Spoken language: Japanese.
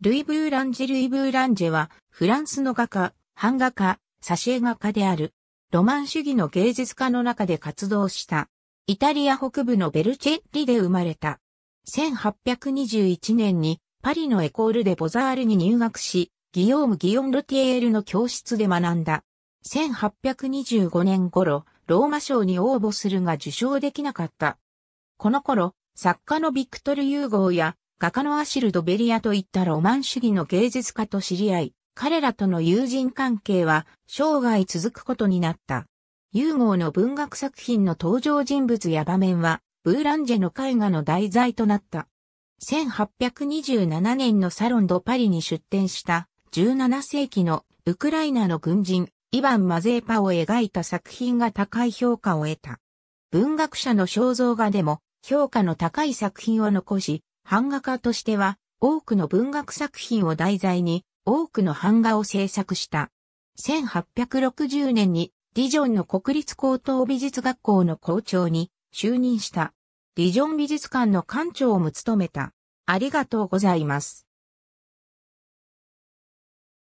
ルイ・ブーランジェ・ルイ・ブーランジェは、フランスの画家、版画家、挿絵画家である。ロマン主義の芸術家の中で活動した。イタリア北部のベルチェッリで生まれた。1821年にパリのエコールでボザールに入学し、ギヨーム・ギヨン・ルティエールの教室で学んだ。1825年頃、ローマ賞に応募するが受賞できなかった。この頃、作家のビクトル・ユーゴーや画家のアシルド・ベリアといったロマン主義の芸術家と知り合い、彼らとの友人関係は生涯続くことになった。ユーゴーの文学作品の登場人物や場面は、ブーランジェの絵画の題材となった。1827年のサロンド・パリに出展した17世紀のウクライナの軍人、イヴァン・マゼーパを描いた作品が高い評価を得た。文学者の肖像画でも評価の高い作品を残し、版画家としては、多くの文学作品を題材に、多くの版画を制作した。1860年に、ディジョンの国立高等美術学校の校長に就任した。ディジョン美術館の館長も務めた。ありがとうございます。